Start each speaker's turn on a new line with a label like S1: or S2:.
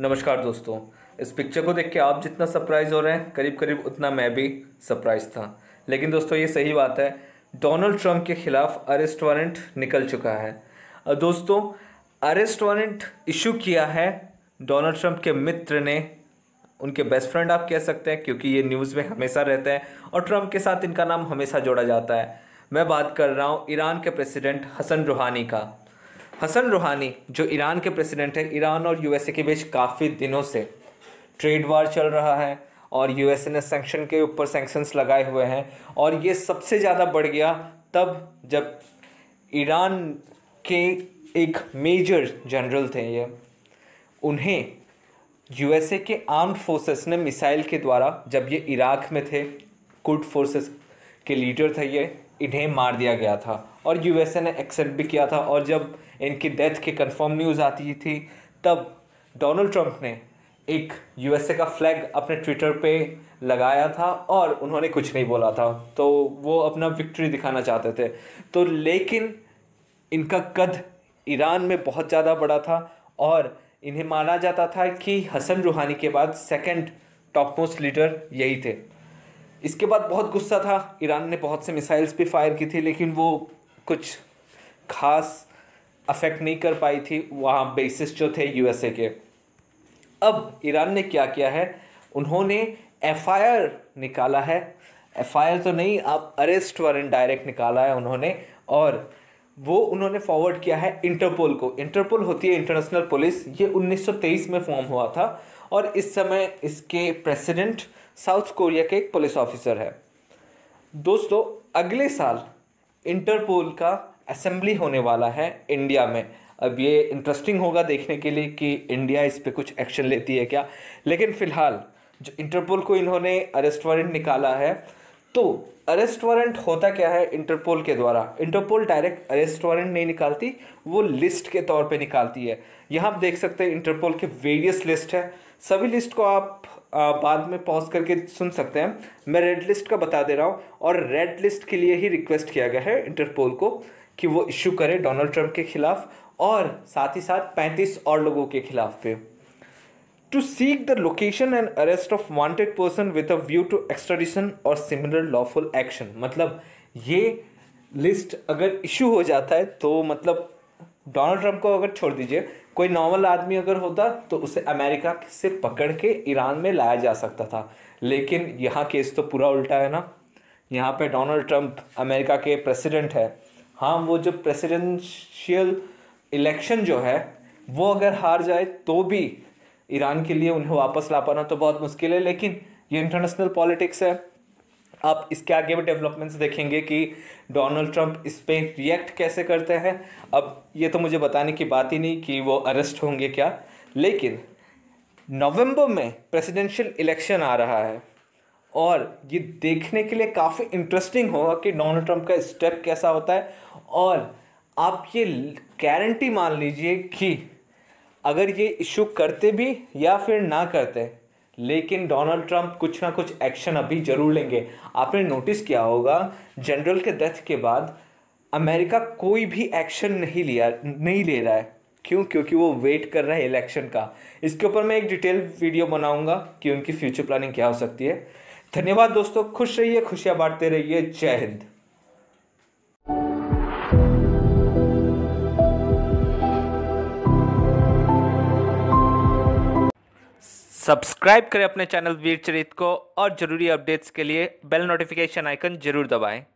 S1: नमस्कार दोस्तों इस पिक्चर को देख के आप जितना सरप्राइज हो रहे हैं करीब करीब उतना मैं भी सरप्राइज था लेकिन दोस्तों ये सही बात है डोनाल्ड ट्रंप के खिलाफ अरेस्ट वारंट निकल चुका है दोस्तों अरेस्ट वारंट इशू किया है डोनाल्ड ट्रंप के मित्र ने उनके बेस्ट फ्रेंड आप कह सकते हैं क्योंकि ये न्यूज़ में हमेशा रहते हैं और ट्रंप के साथ इनका नाम हमेशा जोड़ा जाता है मैं बात कर रहा हूँ ईरान के प्रेसिडेंट हसन रूहानी का हसन रूहानी जो ईरान के प्रेसिडेंट हैं ईरान और यूएसए के बीच काफ़ी दिनों से ट्रेड वार चल रहा है और यूएसए ने सेंक्शन के ऊपर सैंक्शंस लगाए हुए हैं और ये सबसे ज़्यादा बढ़ गया तब जब ईरान के एक मेजर जनरल थे ये उन्हें यूएसए के आर्म्ड फोर्सेस ने मिसाइल के द्वारा जब ये इराक में थे कुर्ड फोर्सेस के लीडर थे ये इन्हें मार दिया गया था और यूएसए ने एक्सेप्ट भी किया था और जब इनकी डेथ की कंफर्म न्यूज़ आती थी तब डोनाल्ड ट्रंप ने एक यूएसए का फ्लैग अपने ट्विटर पे लगाया था और उन्होंने कुछ नहीं बोला था तो वो अपना विक्ट्री दिखाना चाहते थे तो लेकिन इनका कद ईरान में बहुत ज़्यादा बड़ा था और इन्हें माना जाता था कि हसन रूहानी के बाद सेकंड टॉप मोस्ट लीडर यही थे इसके बाद बहुत गुस्सा था ईरान ने बहुत से मिसाइल्स भी फायर की थी लेकिन वो कुछ खास अफेक्ट नहीं कर पाई थी वहाँ बेसिस जो थे यूएसए के अब ईरान ने क्या किया है उन्होंने एफआईआर निकाला है एफआईआर तो नहीं आप अरेस्ट वारंट डायरेक्ट निकाला है उन्होंने और वो उन्होंने फॉरवर्ड किया है इंटरपोल को इंटरपोल होती है इंटरनेशनल पुलिस ये 1923 में फॉर्म हुआ था और इस समय इसके प्रेसिडेंट साउथ कोरिया के एक पुलिस ऑफिसर है दोस्तों अगले साल इंटरपोल का असेंबली होने वाला है इंडिया में अब ये इंटरेस्टिंग होगा देखने के लिए कि इंडिया इस पर कुछ एक्शन लेती है क्या लेकिन फ़िलहाल जो इंटरपोल को इन्होंने अरेस्ट वारंट निकाला है तो अरेस्ट वारंट होता क्या है इंटरपोल के द्वारा इंटरपोल डायरेक्ट अरेस्ट वारंट नहीं निकालती वो लिस्ट के तौर पे निकालती है यहाँ आप देख सकते हैं इंटरपोल के वेरियस लिस्ट है सभी लिस्ट को आप बाद में पॉज करके सुन सकते हैं मैं रेड लिस्ट का बता दे रहा हूँ और रेड लिस्ट के लिए ही रिक्वेस्ट किया गया है इंटरपोल को कि वो इशू करे डोनाल्ड ट्रंप के खिलाफ और साथ ही साथ पैंतीस और लोगों के खिलाफ भी to seek the location and arrest of wanted person with a view to extradition or similar lawful action मतलब ये लिस्ट अगर इशू हो जाता है तो मतलब डोनाल्ड ट्रंप को अगर छोड़ दीजिए कोई नॉर्मल आदमी अगर होता तो उसे अमेरिका से पकड़ के ईरान में लाया जा सकता था लेकिन यहाँ केस तो पूरा उल्टा है ना यहाँ पे डोनाल्ड ट्रंप अमेरिका के प्रेसिडेंट है हाँ वो जो प्रेसिडेंशियल इलेक्शन जो है वो अगर हार जाए तो भी ईरान के लिए उन्हें वापस ला पाना तो बहुत मुश्किल है लेकिन ये इंटरनेशनल पॉलिटिक्स है आप इसके आगे भी डेवलपमेंट्स देखेंगे कि डोनाल्ड ट्रंप इस पर रिएक्ट कैसे करते हैं अब ये तो मुझे बताने की बात ही नहीं कि वो अरेस्ट होंगे क्या लेकिन नवंबर में प्रेसिडेंशियल इलेक्शन आ रहा है और ये देखने के लिए काफ़ी इंटरेस्टिंग होगा कि डोनाल्ड ट्रंप का स्टेप कैसा होता है और आप ये गारंटी मान लीजिए कि अगर ये इशू करते भी या फिर ना करते लेकिन डोनाल्ड ट्रंप कुछ ना कुछ एक्शन अभी ज़रूर लेंगे आपने नोटिस किया होगा जनरल के डेथ के बाद अमेरिका कोई भी एक्शन नहीं लिया नहीं ले रहा है क्यों क्योंकि वो वेट कर रहा है इलेक्शन का इसके ऊपर मैं एक डिटेल वीडियो बनाऊंगा कि उनकी फ्यूचर प्लानिंग क्या हो सकती है धन्यवाद दोस्तों खुश रहिए खुशियाँ बांटते रहिए जय हिंद सब्सक्राइब करें अपने चैनल वीर चरित को और ज़रूरी अपडेट्स के लिए बेल नोटिफिकेशन आइकन जरूर दबाएं